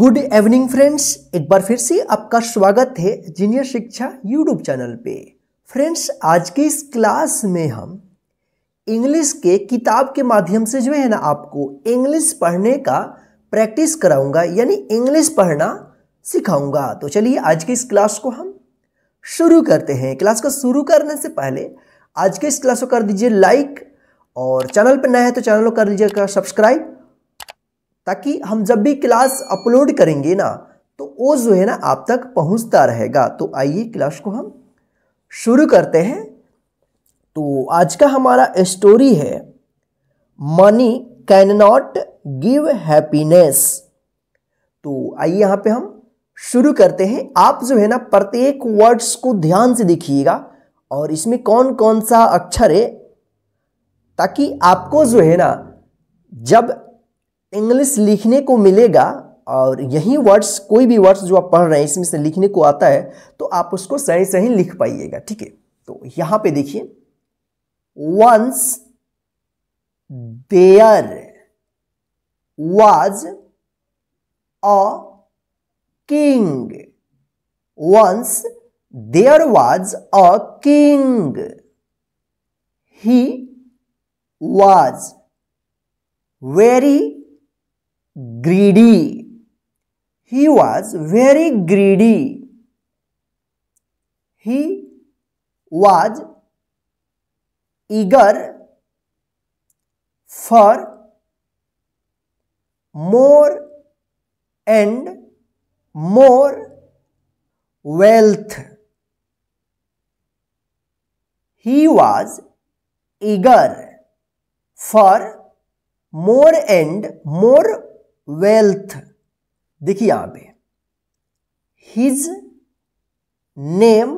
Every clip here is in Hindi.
गुड इवनिंग फ्रेंड्स एक बार फिर से आपका स्वागत है जीनियर शिक्षा यूट्यूब चैनल पे फ्रेंड्स आज के इस क्लास में हम इंग्लिश के किताब के माध्यम से जो है ना आपको इंग्लिश पढ़ने का प्रैक्टिस कराऊंगा यानी इंग्लिश पढ़ना सिखाऊंगा तो चलिए आज के इस क्लास को हम शुरू करते हैं क्लास को शुरू करने से पहले आज के इस क्लास को कर दीजिए लाइक और चैनल पर नया है तो चैनल को कर दीजिएगा सब्सक्राइब ताकि हम जब भी क्लास अपलोड करेंगे ना तो वो जो है ना आप तक पहुंचता रहेगा तो आइए क्लास को हम शुरू करते हैं तो आज का हमारा स्टोरी है money can not give happiness तो आइए यहां पे हम शुरू करते हैं आप जो है ना प्रत्येक वर्ड्स को ध्यान से देखिएगा और इसमें कौन कौन सा अक्षर है ताकि आपको जो है ना जब इंग्लिश लिखने को मिलेगा और यही वर्ड्स कोई भी वर्ड्स जो आप पढ़ रहे हैं इसमें से लिखने को आता है तो आप उसको सही सही लिख पाइएगा ठीक है तो यहां पे देखिए once there was a king once there was a king he was very greedy. He was very greedy. He was eager for more and more wealth. He was eager for more and more wealth देखिए यहां पे his name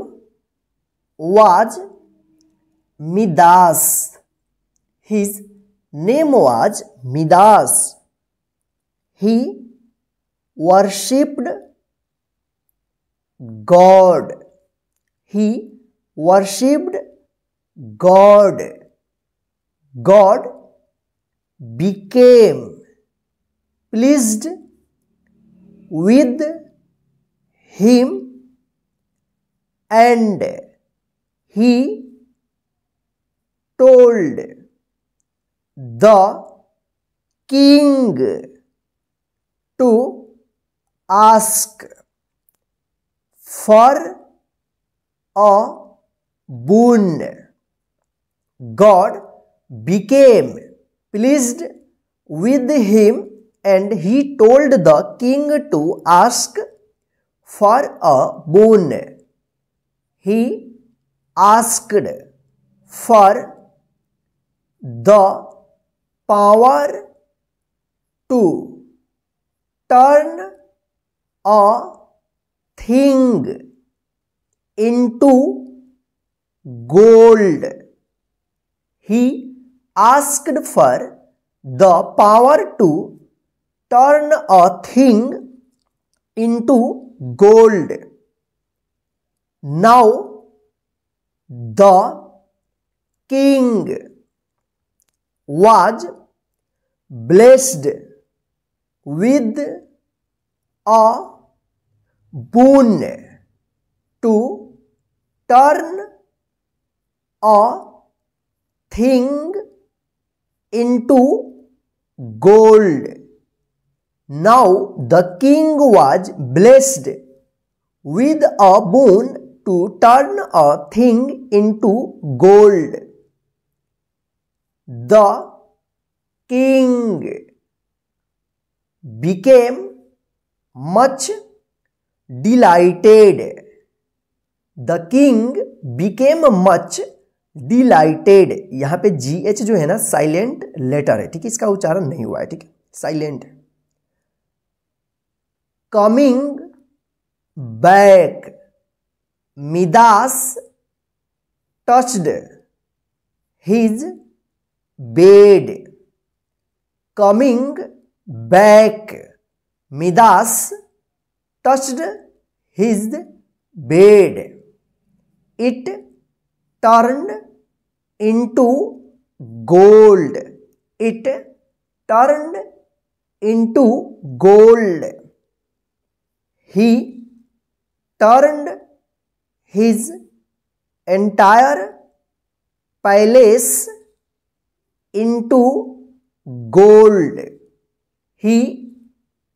was Midas his name was Midas he worshipped god he worshipped god god became pleased with him and he told the king to ask for a boon. God became pleased with him and he told the king to ask for a boon. He asked for the power to turn a thing into gold. He asked for the power to turn a thing into gold now the king was blessed with a boon to turn a thing into gold Now the king was blessed with a boon to turn a thing into gold. The king became much delighted. The king became much delighted. यहाँ पे जी एच जो है ना साइलेंट लेटर है ठीक है इसका उच्चारण नहीं हुआ है ठीक है साइलेंट है coming back midas touched his bed coming back midas touched his bed it turned into gold it turned into gold He turned his entire palace into gold. He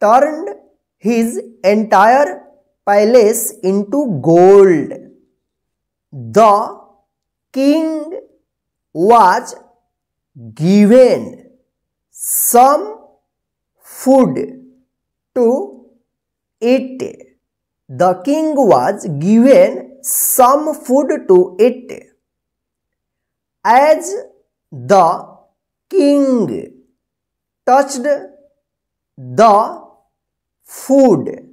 turned his entire palace into gold. The king was given some food to it. The king was given some food to eat. As the king touched the food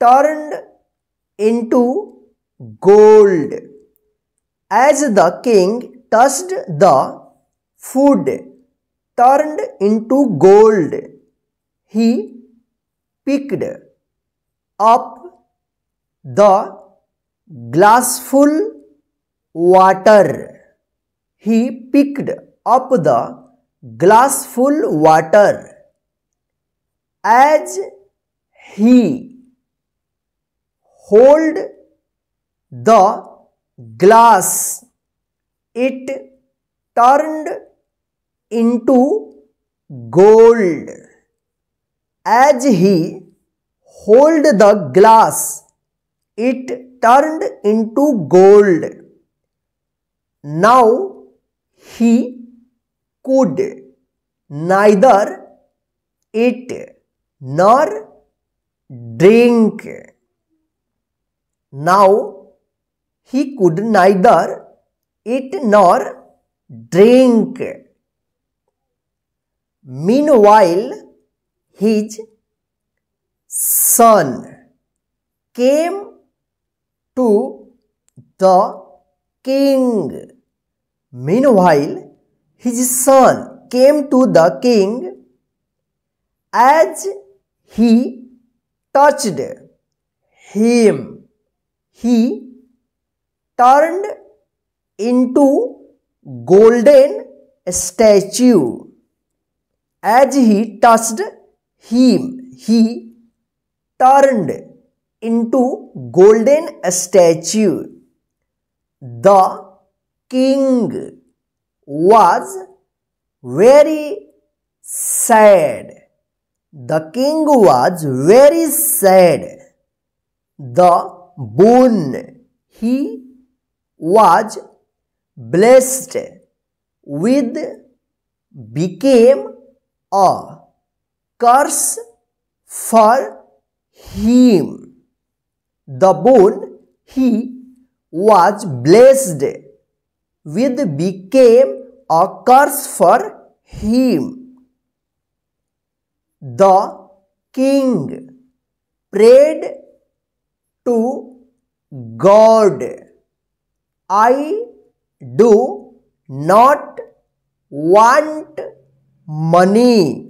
turned into gold. As the king touched the food turned into gold, he picked up the glassful water he picked up the glassful water as he hold the glass it turned into gold as he hold the glass. It turned into gold. Now he could neither eat nor drink. Now he could neither eat nor drink. Meanwhile, his son came to the king. Meanwhile, his son came to the king as he touched him. He turned into golden statue as he touched him. He turned into golden statue. The king was very sad. The king was very sad. The boon he was blessed with became a curse for him. The bone he was blessed with became a curse for him. The king prayed to God, I do not want money.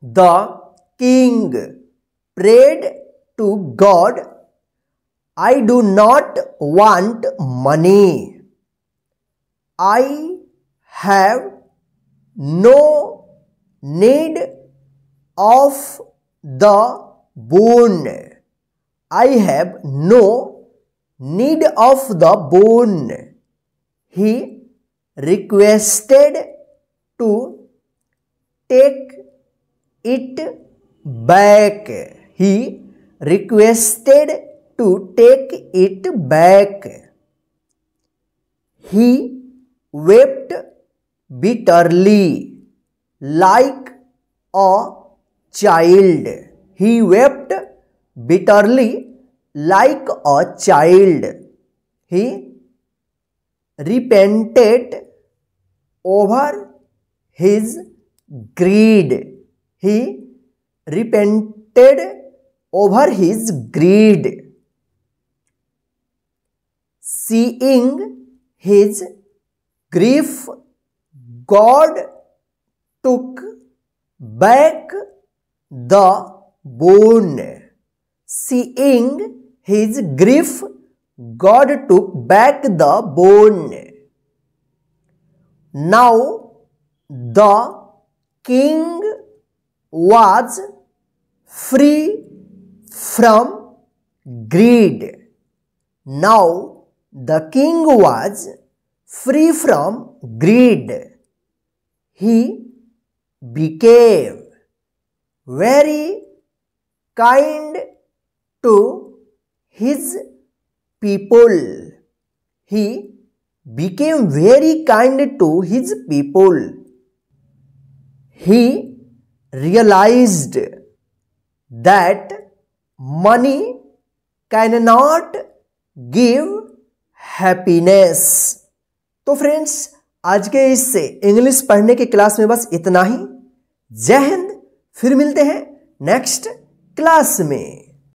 The king prayed to God, I do not want money. I have no need of the boon. I have no need of the boon. He requested to take it back he requested to take it back he wept bitterly like a child he wept bitterly like a child he repented over his greed he repented over his greed seeing his grief god took back the boon seeing his grief god took back the boon now the king was free from greed. Now the king was free from greed. He became very kind to his people. He became very kind to his people. He realized that money can not give happiness तो फ्रेंड्स आज के इससे इंग्लिश पढ़ने के क्लास में बस इतना ही जय हिंद फिर मिलते हैं नेक्स्ट क्लास में